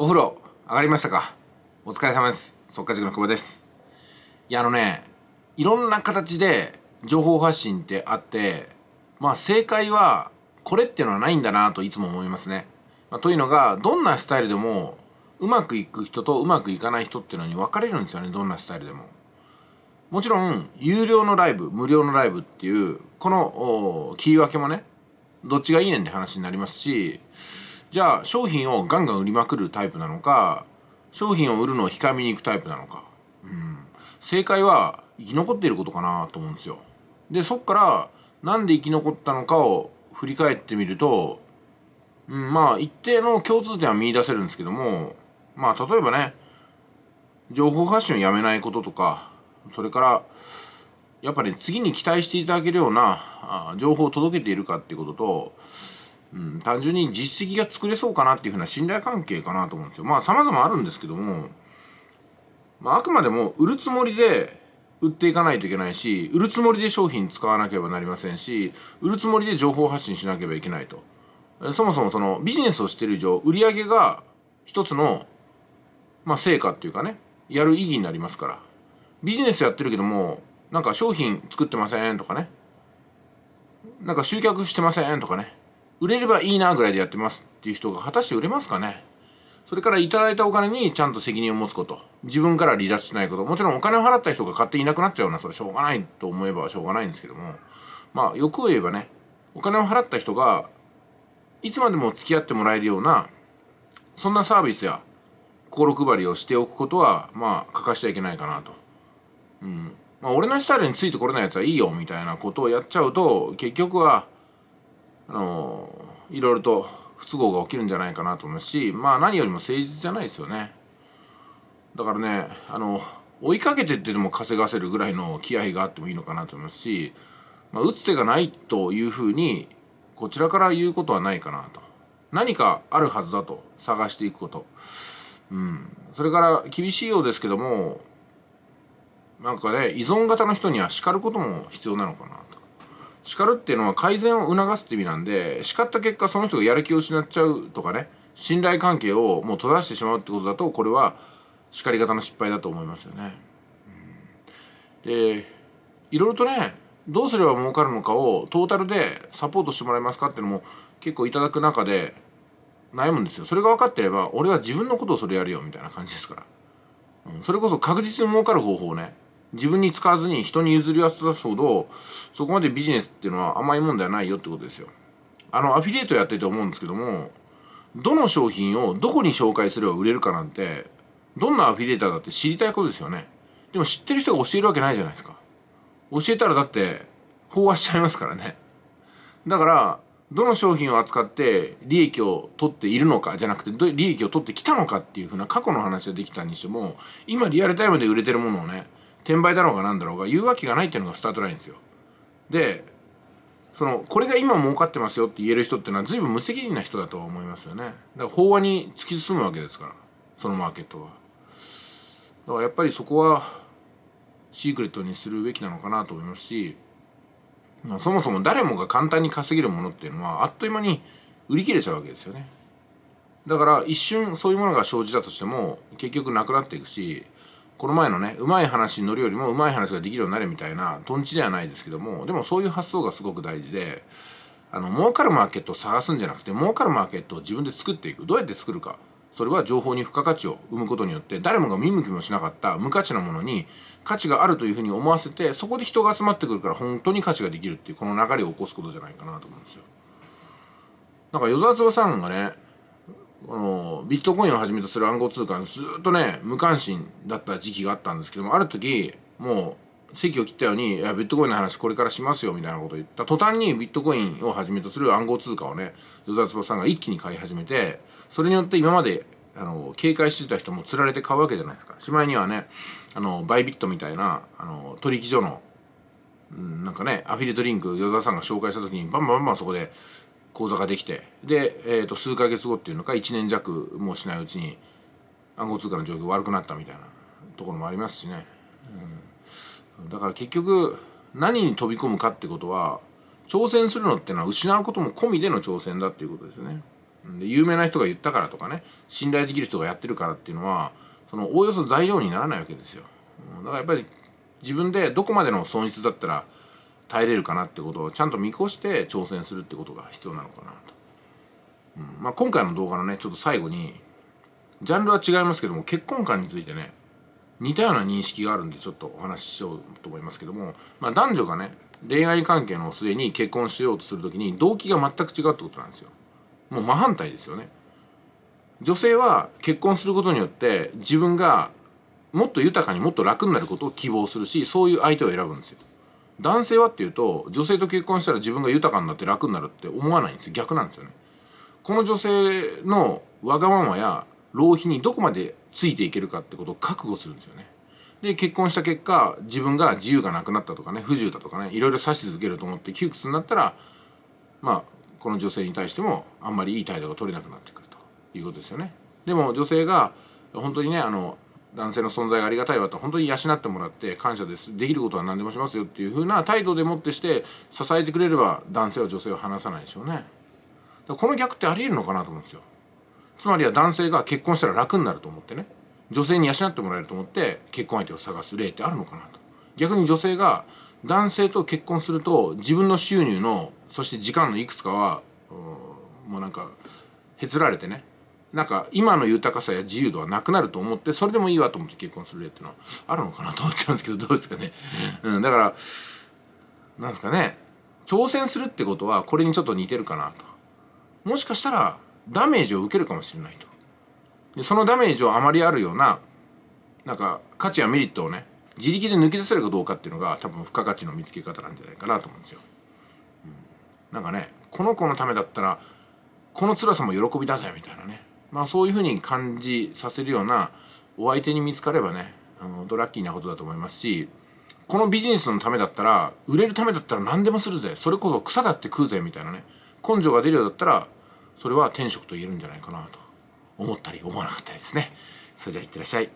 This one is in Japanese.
お風呂上がりましたかお疲れ様です。速稼塾の久保です。いや、あのね、いろんな形で情報発信ってあって、まあ正解はこれっていうのはないんだなといつも思いますね。まあ、というのが、どんなスタイルでもうまくいく人とうまくいかない人っていうのに分かれるんですよね、どんなスタイルでも。もちろん、有料のライブ、無料のライブっていう、この切り分けもね、どっちがいいねんって話になりますし、じゃあ商品をガンガン売りまくるタイプなのか商品を売るのを控えめに行くタイプなのか、うん、正解は生き残っていることかなと思うんですよでそっから何で生き残ったのかを振り返ってみると、うん、まあ一定の共通点は見いだせるんですけどもまあ例えばね情報発信をやめないこととかそれからやっぱり、ね、次に期待していただけるような情報を届けているかっていうこととうん、単純に実績が作れそうかなっていうふうな信頼関係かなと思うんですよ。まあ様々あるんですけども、まああくまでも売るつもりで売っていかないといけないし、売るつもりで商品使わなければなりませんし、売るつもりで情報発信しなければいけないと。そもそもそのビジネスをしてる以上、売り上げが一つの、まあ成果っていうかね、やる意義になりますから。ビジネスやってるけども、なんか商品作ってませんとかね。なんか集客してませんとかね。売れればいいなぐらいでやってますっていう人が果たして売れますかねそれからいただいたお金にちゃんと責任を持つこと。自分から離脱しないこと。もちろんお金を払った人が勝手にいなくなっちゃうのはそれしょうがないと思えばしょうがないんですけども。まあ、欲を言えばね、お金を払った人が、いつまでも付き合ってもらえるような、そんなサービスや、心配りをしておくことは、まあ、欠かしちゃいけないかなと。うん。まあ、俺のスタイルについてこれないつはいいよ、みたいなことをやっちゃうと、結局は、あのいろいろと不都合が起きるんじゃないかなと思うしまあ何よりも誠実じゃないですよねだからねあの追いかけてってでも稼がせるぐらいの気合があってもいいのかなと思いますし、まあ、打つ手がないというふうにこちらから言うことはないかなと何かあるはずだと探していくこと、うん、それから厳しいようですけどもなんかね依存型の人には叱ることも必要なのかなと叱るっていうのは改善を促すって意味なんで叱った結果その人がやる気を失っちゃうとかね信頼関係をもう閉ざしてしまうってことだとこれは叱り方の失敗だと思いますよね。うん、でいろいろとねどうすれば儲かるのかをトータルでサポートしてもらえますかっていうのも結構いただく中で悩むんですよ。それが分かってれば俺は自分のことをそれやるよみたいな感じですから。うん、それこそ確実に儲かる方法をね自分に使わずに人に譲り合出すほど、そこまでビジネスっていうのは甘いもんではないよってことですよ。あの、アフィリエイトやってて思うんですけども、どの商品をどこに紹介すれば売れるかなんて、どんなアフィリエイターだって知りたいことですよね。でも知ってる人が教えるわけないじゃないですか。教えたらだって、飽和しちゃいますからね。だから、どの商品を扱って利益を取っているのかじゃなくて、利益を取ってきたのかっていうふうな過去の話ができたにしても、今リアルタイムで売れてるものをね、転売だろうが何だろうが言うわけがないっていうのがスタートラインですよでそのこれが今儲かってますよって言える人ってのは随分無責任な人だと思いますよねだから飽和に突き進むわけですからそのマーケットはだからやっぱりそこはシークレットにするべきなのかなと思いますしそもそも誰もが簡単に稼げるものっていうのはあっという間に売り切れちゃうわけですよねだから一瞬そういうものが生じたとしても結局なくなっていくしこの前のねうまい話に乗るよりもうまい話ができるようになれみたいなとんちではないですけどもでもそういう発想がすごく大事であの儲かるマーケットを探すんじゃなくて儲かるマーケットを自分で作っていくどうやって作るかそれは情報に付加価値を生むことによって誰もが見向きもしなかった無価値なものに価値があるというふうに思わせてそこで人が集まってくるから本当に価値ができるっていうこの流れを起こすことじゃないかなと思うんですよ。なんか与沢さんがねあのビットコインをはじめとする暗号通貨にずっとね無関心だった時期があったんですけどもある時もう席を切ったようにいやビットコインの話これからしますよみたいなことを言った途端にビットコインをはじめとする暗号通貨をね与沢坪さんが一気に買い始めてそれによって今まであの警戒してた人も釣られて買うわけじゃないですかしまいにはねあのバイビットみたいなあの取引所のうん、なんかね、アフィリエトリンク、与沢さんが紹介した時に、バンバンバンバンそこで、口座ができてで、えー、と数ヶ月後っていうのか1年弱もしないうちに暗号通貨の状況悪くなったみたいなところもありますしね、うん、だから結局何に飛び込むかってことは挑戦するのってのは失うことも込みでの挑戦だっていうことですねで有名な人が言ったからとかね信頼できる人がやってるからっていうのはそのおおよそ材料にならないわけですよだからやっぱり自分でどこまでの損失だったら耐えれるかなってことをちゃんと見越して挑戦するってことが必要なのかなと、うんまあ、今回の動画のねちょっと最後にジャンルは違いますけども結婚観についてね似たような認識があるんでちょっとお話ししようと思いますけども、まあ、男女がね恋愛関係の末に結婚しようとする時に動機が全く違うってことなんですよもう真反対ですよね女性は結婚することによって自分がもっと豊かにもっと楽になることを希望するしそういう相手を選ぶんですよ男性はっていうと女性と結婚したら自分が豊かになって楽になるって思わないんです逆なんですよねこの女性のわがままや浪費にどこまでついていけるかってことを覚悟するんですよねで結婚した結果自分が自由がなくなったとかね不自由だとかねいろいろ差し続けると思って窮屈になったらまあこの女性に対してもあんまりいい態度が取れなくなってくるということですよねでも女性が本当にねあの男性の存在がありがたいわと本当に養ってもらって感謝ですできることは何でもしますよっていう風な態度でもってして支えてくれれば男性は女性を離さないでしょうねこの逆ってあり得るのかなと思うんですよつまりは男性が結婚したら楽になると思ってね女性に養ってもらえると思って結婚相手を探す例ってあるのかなと逆に女性が男性と結婚すると自分の収入のそして時間のいくつかはもうなんかへつられてねなんか今の豊かさや自由度はなくなると思ってそれでもいいわと思って結婚する例っていうのはあるのかなと思っちゃうんですけどどうですかね、うん、だからなんですかね挑戦するってことはこれにちょっと似てるかなともしかしたらダメージを受けるかもしれないとそのダメージをあまりあるようななんか価値やメリットをね自力で抜け出せるかどうかっていうのが多分付加価値の見つけ方なんじゃないかなと思うんですよ、うん、なんかねこの子のためだったらこの辛さも喜びだぜみたいなねまあ、そういうふうに感じさせるようなお相手に見つかればねの、ドラッキーなことだと思いますしこのビジネスのためだったら売れるためだったら何でもするぜそれこそ草だって食うぜみたいなね根性が出るようだったらそれは天職と言えるんじゃないかなと思ったり思わなかったりですねそれじゃあいってらっしゃい。